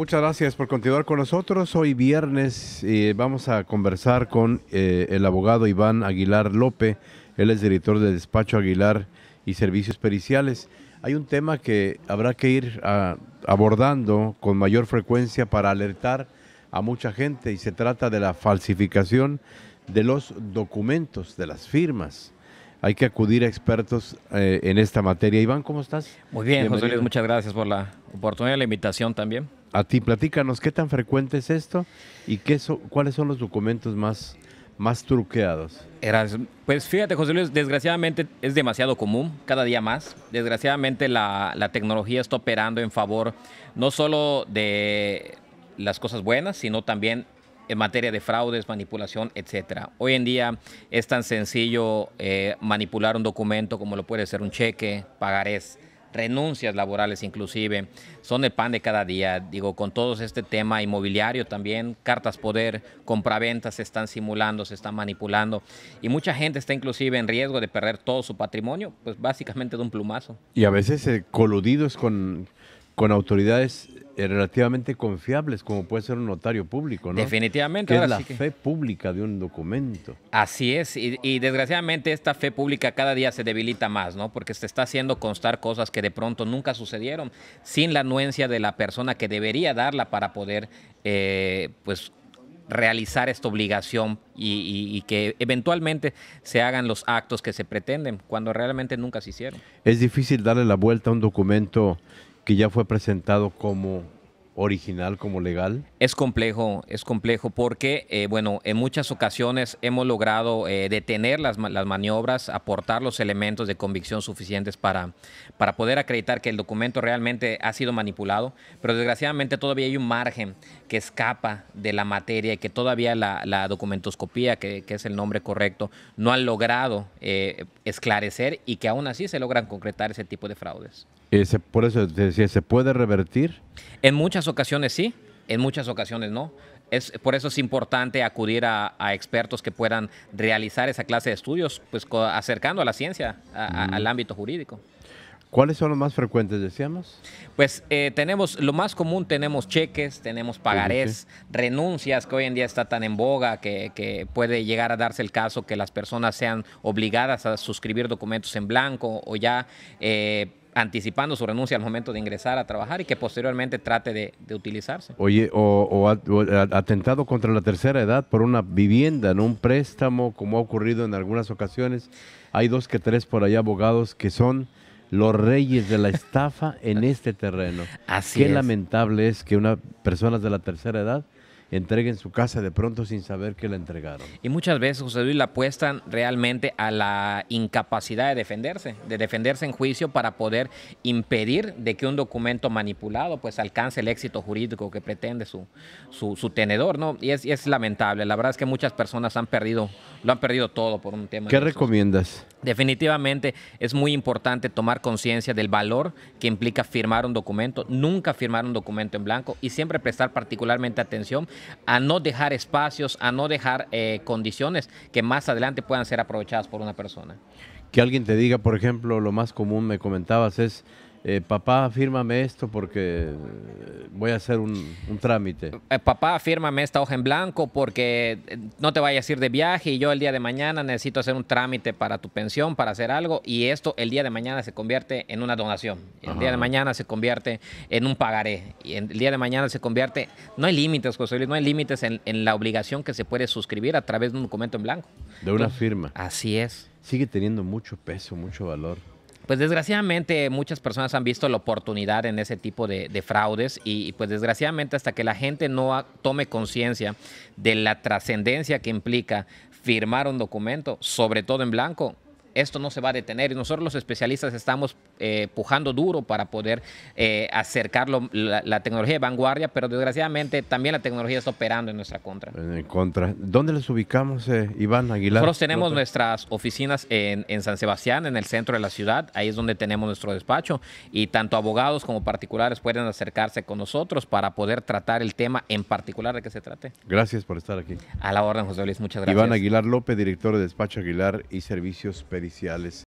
Muchas gracias por continuar con nosotros. Hoy viernes eh, vamos a conversar con eh, el abogado Iván Aguilar López. Él es director de despacho Aguilar y Servicios Periciales. Hay un tema que habrá que ir ah, abordando con mayor frecuencia para alertar a mucha gente y se trata de la falsificación de los documentos, de las firmas. Hay que acudir a expertos eh, en esta materia. Iván, ¿cómo estás? Muy bien, José Luis, muchas gracias por la oportunidad la invitación también a ti. Platícanos, ¿qué tan frecuente es esto y qué cuáles son los documentos más, más truqueados? Pues fíjate, José Luis, desgraciadamente es demasiado común, cada día más. Desgraciadamente la, la tecnología está operando en favor no solo de las cosas buenas, sino también en materia de fraudes, manipulación, etcétera. Hoy en día es tan sencillo eh, manipular un documento como lo puede ser un cheque, pagarés, renuncias laborales inclusive, son el pan de cada día. Digo, con todo este tema inmobiliario también, cartas poder, compraventas se están simulando, se están manipulando y mucha gente está inclusive en riesgo de perder todo su patrimonio, pues básicamente de un plumazo. Y a veces eh, coludidos con, con autoridades eh, relativamente confiables, como puede ser un notario público, ¿no? Definitivamente. es la fe pública de un documento. Así es, y, desgraciadamente esta fe pública cada día se debilita más, ¿no? Porque se está haciendo constar cosas que de pronto nunca sucedieron sin la anuencia de la persona que debería darla para poder, eh, pues, realizar esta obligación y, que eventualmente se hagan los actos que se pretenden, cuando realmente nunca se hicieron. Es difícil darle la vuelta a un documento que ya fue presentado como original, como legal? Es complejo, es complejo porque, eh, bueno, en muchas ocasiones hemos logrado eh, detener las, maniobras, aportar los elementos de convicción suficientes para, para poder acreditar que el documento realmente ha sido manipulado, pero desgraciadamente todavía hay un margen que escapa de la materia y que todavía la, documentoscopía, que, es el nombre correcto, no ha logrado eh, esclarecer y que aún así se logran concretar ese tipo de fraudes. Eh, por eso decía, ¿se puede revertir? En muchas ocasiones sí, en muchas ocasiones no. Es, por eso es importante acudir a, expertos que puedan realizar esa clase de estudios, pues acercando a la ciencia, al mm. ámbito jurídico. ¿Cuáles son los más frecuentes, decíamos? Pues eh, tenemos, lo más común tenemos cheques, tenemos pagarés, renuncias, que hoy en día está tan en boga, que, puede llegar a darse el caso que las personas sean obligadas a suscribir documentos en blanco o ya... Eh, anticipando su renuncia al momento de ingresar a trabajar y que posteriormente trate de, utilizarse. Oye, o, atentado contra la tercera edad por una vivienda, en un préstamo, como ha ocurrido en algunas ocasiones. Hay dos que tres por ahí abogados que son los reyes de la estafa en este terreno. Así Qué lamentable es que una personas de la tercera edad entreguen su casa de pronto sin saber que la entregaron. Y muchas veces, José Luis, la apuestan realmente a la incapacidad de defenderse, de defenderse en juicio para poder impedir de que un documento manipulado pues alcance el éxito jurídico que pretende su, su, tenedor, ¿no? Y es, es lamentable. La verdad es que muchas personas han perdido, lo han perdido todo por un tema. ¿Qué recomiendas? Definitivamente es muy importante tomar conciencia del valor que implica firmar un documento, nunca firmar un documento en blanco y siempre prestar particularmente atención a no dejar espacios, a no dejar eh, condiciones que más adelante puedan ser aprovechadas por una persona que alguien te diga, por ejemplo, lo más común me comentabas es, eh, papá, fírmame esto porque eh, voy a hacer un, trámite. Eh, papá, fírmame esta hoja en blanco porque no te vayas a ir de viaje y yo el día de mañana necesito hacer un trámite para tu pensión, para hacer algo y esto el día de mañana se convierte en una donación. El día de mañana se convierte en un pagaré. Y el día de mañana se convierte... No hay límites, José Luis, no hay límites en, la obligación que se puede suscribir a través de un documento en blanco. De una firma. Así es sigue teniendo mucho peso, mucho valor. Pues desgraciadamente muchas personas han visto la oportunidad en ese tipo de, fraudes y, pues desgraciadamente hasta que la gente no tome conciencia de la trascendencia que implica firmar un documento, sobre todo en blanco, esto no se va a detener. Y nosotros los especialistas estamos eh, pujando duro para poder eh, acercar la, tecnología de vanguardia, pero desgraciadamente también la tecnología está operando en nuestra contra. En contra. ¿Dónde les ubicamos, eh, Iván Aguilar? Nosotros tenemos nuestras oficinas en, San Sebastián, en el centro de la ciudad. Ahí es donde tenemos nuestro despacho. Y tanto abogados como particulares pueden acercarse con nosotros para poder tratar el tema en particular de que se trate. Gracias por estar aquí. A la orden, José Luis. Muchas gracias. Iván Aguilar López, director de Despacho Aguilar y Servicios Pedro periciales